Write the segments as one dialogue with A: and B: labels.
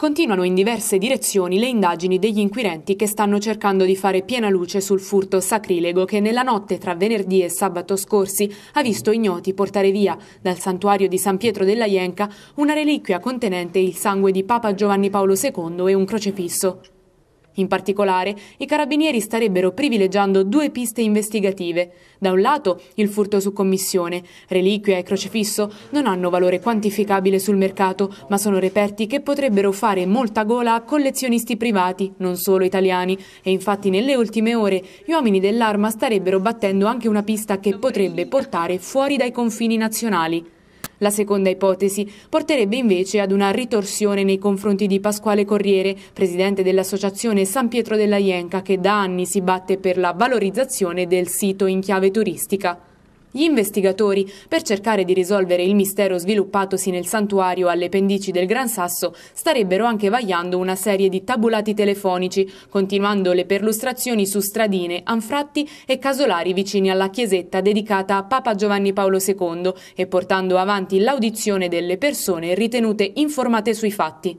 A: Continuano in diverse direzioni le indagini degli inquirenti che stanno cercando di fare piena luce sul furto sacrilego che nella notte tra venerdì e sabato scorsi ha visto ignoti portare via dal santuario di San Pietro della Ienca una reliquia contenente il sangue di Papa Giovanni Paolo II e un crocifisso. In particolare, i carabinieri starebbero privilegiando due piste investigative. Da un lato, il furto su commissione. Reliquia e crocifisso non hanno valore quantificabile sul mercato, ma sono reperti che potrebbero fare molta gola a collezionisti privati, non solo italiani. E infatti nelle ultime ore gli uomini dell'arma starebbero battendo anche una pista che potrebbe portare fuori dai confini nazionali. La seconda ipotesi porterebbe invece ad una ritorsione nei confronti di Pasquale Corriere, presidente dell'associazione San Pietro della Ienca che da anni si batte per la valorizzazione del sito in chiave turistica. Gli investigatori, per cercare di risolvere il mistero sviluppatosi nel santuario alle pendici del Gran Sasso, starebbero anche vagliando una serie di tabulati telefonici, continuando le perlustrazioni su stradine, anfratti e casolari vicini alla chiesetta dedicata a Papa Giovanni Paolo II e portando avanti l'audizione delle persone ritenute informate sui fatti.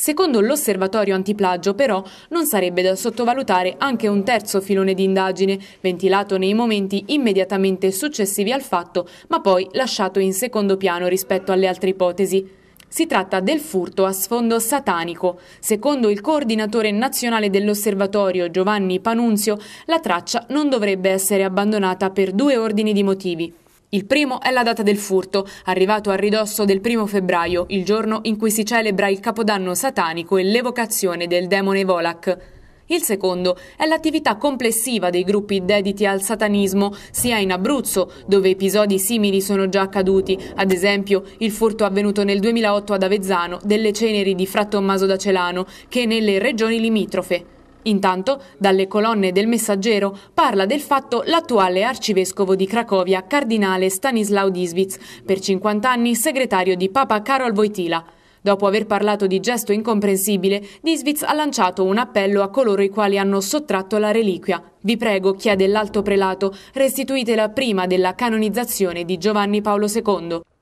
A: Secondo l'osservatorio antiplagio però non sarebbe da sottovalutare anche un terzo filone di indagine, ventilato nei momenti immediatamente successivi al fatto, ma poi lasciato in secondo piano rispetto alle altre ipotesi. Si tratta del furto a sfondo satanico. Secondo il coordinatore nazionale dell'osservatorio Giovanni Panunzio, la traccia non dovrebbe essere abbandonata per due ordini di motivi. Il primo è la data del furto, arrivato a ridosso del primo febbraio, il giorno in cui si celebra il capodanno satanico e l'evocazione del demone Volak. Il secondo è l'attività complessiva dei gruppi dediti al satanismo, sia in Abruzzo, dove episodi simili sono già accaduti, ad esempio il furto avvenuto nel 2008 ad Avezzano delle ceneri di Fra Tommaso da Celano, che nelle regioni limitrofe. Intanto, dalle colonne del Messaggero parla del fatto l'attuale arcivescovo di Cracovia, cardinale Stanislao Diswitz, per 50 anni segretario di Papa Karol Wojtyla. Dopo aver parlato di gesto incomprensibile, Diswitz ha lanciato un appello a coloro i quali hanno sottratto la reliquia. Vi prego, chiede l'alto prelato, restituitela prima della canonizzazione di Giovanni Paolo II.